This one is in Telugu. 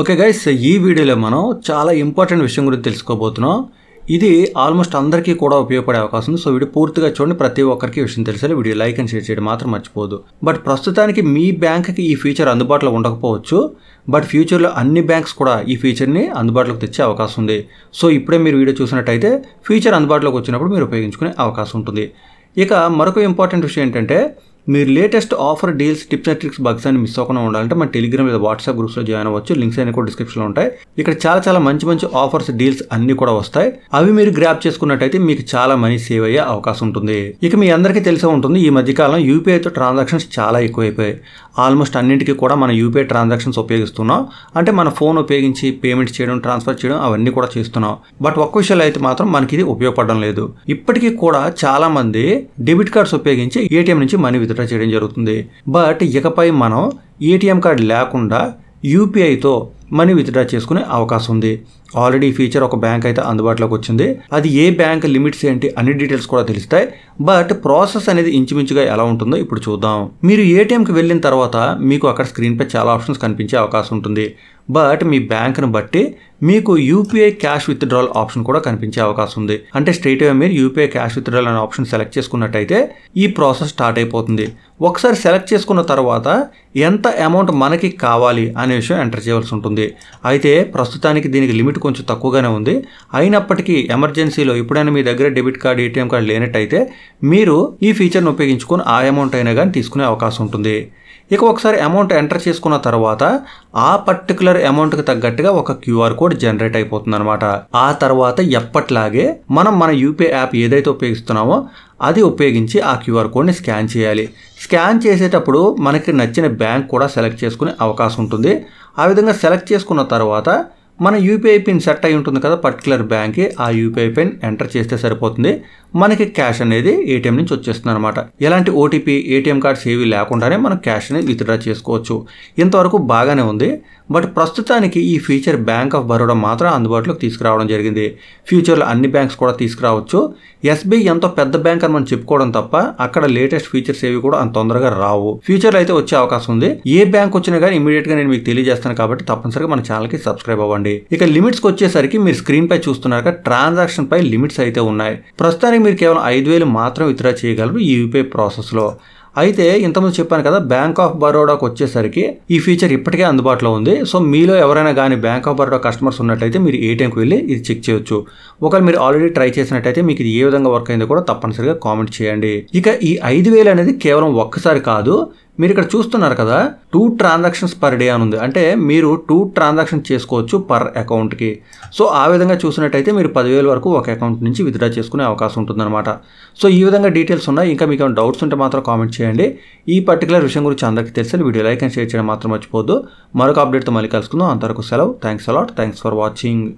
ఓకే గైస్ ఈ వీడియోలో మనం చాలా ఇంపార్టెంట్ విషయం గురించి తెలుసుకోబోతున్నాం ఇది ఆల్మోస్ట్ అందరికీ కూడా ఉపయోగపడే అవకాశం ఉంది సో వీడియో పూర్తిగా చూడండి ప్రతి ఒక్కరికి విషయం తెలిసేలా వీడియో లైక్ అండ్ షేర్ చేయడం మాత్రం మర్చిపోదు బట్ ప్రస్తుతానికి మీ బ్యాంక్కి ఈ ఫీచర్ అందుబాటులో ఉండకపోవచ్చు బట్ ఫ్యూచర్లో అన్ని బ్యాంక్స్ కూడా ఈ ఫీచర్ని అందుబాటులోకి తెచ్చే అవకాశం ఉంది సో ఇప్పుడే మీరు వీడియో చూసినట్టయితే ఫీచర్ అందుబాటులోకి వచ్చినప్పుడు మీరు ఉపయోగించుకునే అవకాశం ఉంటుంది ఇక మరొక ఇంపార్టెంట్ విషయం ఏంటంటే మీరు latest offer deals tips and tricks bugs అని మిస్ అవ్వకుండా ఉండాలంటే మన టెలిగ్రామ్ లేదా వాట్సాప్ లో జాయిన్ అవ్వచ్చు లింక్స్ అన్ని కూడా లో ఉంటాయి ఇక్కడ చాలా చాలా మంచి మంచి ఆఫర్స్ డీల్స్ అన్ని కూడా వస్తాయి అవి మీరు గ్రాప్ చేసుకున్నట్టయితే మీకు చాలా మనీ సేవ్ అయ్యే అవకాశం ఉంటుంది ఇక మీ అందరికీ తెలిసే ఉంటుంది ఈ మధ్యకాలం యూపీఐతో ట్రాన్సాక్షన్స్ చాలా ఎక్కువైపోయాయి ఆల్మోస్ట్ అన్నింటికి కూడా మనం యూపీఐ ట్రాన్సాక్షన్స్ ఉపయోగిస్తున్నాం అంటే మన ఫోన్ ఉపయోగించి పేమెంట్ చేయడం ట్రాన్స్ఫర్ చేయడం అవన్నీ కూడా చేస్తున్నాం బట్ ఒక్క విషయాలు అయితే మాత్రం మనకి ఇది ఉపయోగపడడం లేదు ఇప్పటికీ కూడా చాలా మంది డెబిట్ కార్డ్స్ ఉపయోగించి ఏటీఎం నుంచి మనీ విత్డ్రా చేయడం జరుగుతుంది బట్ ఇకపై మనం ఏటీఎం కార్డు లేకుండా యూపీఐతో మనీ విత్డ్రా చేసుకునే అవకాశం ఉంది ఆల్రెడీ ఫీచర్ ఒక బ్యాంక్ అయితే అందుబాటులోకి వచ్చింది అది ఏ బ్యాంక్ లిమిట్స్ ఏంటి అన్ని డీటెయిల్స్ కూడా తెలుస్తాయి బట్ ప్రాసెస్ అనేది ఇంచుమించుగా ఎలా ఉంటుందో ఇప్పుడు చూద్దాం మీరు ఏటీఎంకి వెళ్ళిన తర్వాత మీకు అక్కడ స్క్రీన్పై చాలా ఆప్షన్స్ కనిపించే అవకాశం ఉంటుంది బట్ మీ బ్యాంక్ను బట్టి మీకు యూపీఐ క్యాష్ విత్డ్రాల్ ఆప్షన్ కూడా కనిపించే అవకాశం ఉంది అంటే స్ట్రైట్ అవే మీరు యూపీఐ క్యాష్ విత్డ్రాల్ అనే ఆప్షన్ సెలెక్ట్ చేసుకున్నట్టయితే ఈ ప్రాసెస్ స్టార్ట్ అయిపోతుంది ఒకసారి సెలెక్ట్ చేసుకున్న తర్వాత ఎంత అమౌంట్ మనకి కావాలి అనే విషయం ఎంటర్ చేయాల్సి ఉంటుంది ఉంది అయితే ప్రస్తుతానికి దీనికి లిమిట్ కొంచెం తక్కువగానే ఉంది అయినప్పటికీ ఎమర్జెన్సీలో ఎప్పుడైనా మీ దగ్గర డెబిట్ కార్డు ఏటీఎం కార్డు లేనట్టయితే మీరు ఈ ఫీచర్ను ఉపయోగించుకొని ఆ అమౌంట్ అయినా కానీ తీసుకునే అవకాశం ఉంటుంది ఇక ఒకసారి అమౌంట్ ఎంటర్ చేసుకున్న తర్వాత ఆ పర్టికులర్ అమౌంట్కి తగ్గట్టుగా ఒక క్యూఆర్ కోడ్ జనరేట్ అయిపోతుంది అనమాట ఆ తర్వాత ఎప్పట్లాగే మనం మన యూపీఐ యాప్ ఏదైతే ఉపయోగిస్తున్నామో అది ఉపయోగించి ఆ క్యూఆర్ కోడ్ని స్కాన్ చేయాలి స్కాన్ చేసేటప్పుడు మనకి నచ్చిన బ్యాంక్ కూడా సెలెక్ట్ చేసుకునే అవకాశం ఉంటుంది ఆ విధంగా సెలెక్ట్ చేసుకున్న తర్వాత మన యూపీఐ పిన్ సెట్ అయి ఉంటుంది కదా పర్టికులర్ బ్యాంక్కి ఆ యూపీఐ పిన్ ఎంటర్ చేస్తే సరిపోతుంది మనకి క్యాష్ అనేది ఏటీఎం నుంచి వచ్చేస్తుంది అనమాట ఎలాంటి ఓటీపీ ఏటీఎం కార్డ్స్ ఏవి లేకుండానే మనం క్యాష్ అనేది విత్డ్రా చేసుకోవచ్చు ఇంతవరకు బాగానే ఉంది బట్ ప్రస్తుతానికి ఈ ఫీచర్ బ్యాంక్ ఆఫ్ బరోడా మాత్రం అందుబాటులోకి తీసుకురావడం జరిగింది ఫ్యూచర్లో అన్ని బ్యాంక్స్ కూడా తీసుకురావచ్చు ఎస్బీఐ ఎంతో పెద్ద బ్యాంక్ అని మనం చెప్పుకోవడం తప్ప అక్కడ లేటెస్ట్ ఫీచర్స్ ఏవి కూడా అంత తొందరగా రావు ఫ్యూచర్లో అయితే వచ్చే అవకాశం ఉంది ఏ బ్యాంక్ వచ్చినా కానీ ఇమీడియట్గా నేను మీకు తెలియజేస్తాను కాబట్టి తప్పనిసరిగా మన ఛానల్కి సబ్స్క్రైబ్ అవ్వండి చూడండి ఇక లిమిట్స్కి వచ్చేసరికి మీరు స్క్రీన్ పై చూస్తున్నారు ట్రాన్సాక్షన్ పై లిమిట్స్ అయితే ఉన్నాయి ప్రస్తుతానికి మీరు కేవలం ఐదు వేలు మాత్రం విత్డ్రా చేయగలరు ఈ యూపీఐ ప్రాసెస్లో అయితే ఇంతకుముందు చెప్పాను కదా బ్యాంక్ ఆఫ్ బరోడాకు వచ్చేసరికి ఈ ఫీచర్ ఇప్పటికే అందుబాటులో ఉంది సో మీలో ఎవరైనా కానీ బ్యాంక్ ఆఫ్ బరోడా కస్టమర్స్ ఉన్నట్లయితే మీరు ఏటీఎంకి వెళ్ళి ఇది చెక్ చేయొచ్చు ఒకవేళ మీరు ఆల్రెడీ ట్రై చేసినట్టయితే మీకు ఇది ఏ విధంగా వర్క్ అయిందో కూడా తప్పనిసరిగా కామెంట్ చేయండి ఇక ఈ ఐదు వేలు అనేది కేవలం ఒక్కసారి కాదు మీరు ఇక్కడ చూస్తున్నారు కదా టూ ట్రాన్సాక్షన్స్ పర్ డే అని ఉంది అంటే మీరు టూ ట్రాన్సాక్షన్ చేసుకోవచ్చు పర్ అకౌంట్కి సో ఆ విధంగా చూసినట్టయితే మీరు పదివేల వరకు ఒక అకౌంట్ నుంచి విత్డ్రా చేసుకునే అవకాశం ఉంటుందన్నమాట సో ఈ విధంగా డీటెయిల్స్ ఉన్నాయి ఇంకా మీకు ఏమైనా డౌట్స్ ఉంటే మాత్రం కామెంట్ చేయండి ఈ పర్టికులర్ విషయం గురించి అందరికీ తెలిసిన వీడియో లైక్ అండ్ షేర్ చేయడం మాత్రం మర్చిపోద్దు మరొక అప్డేట్తో మళ్ళీ కలుసుకుందాం అంతవరకు సెలవు thanks a lot thanks for watching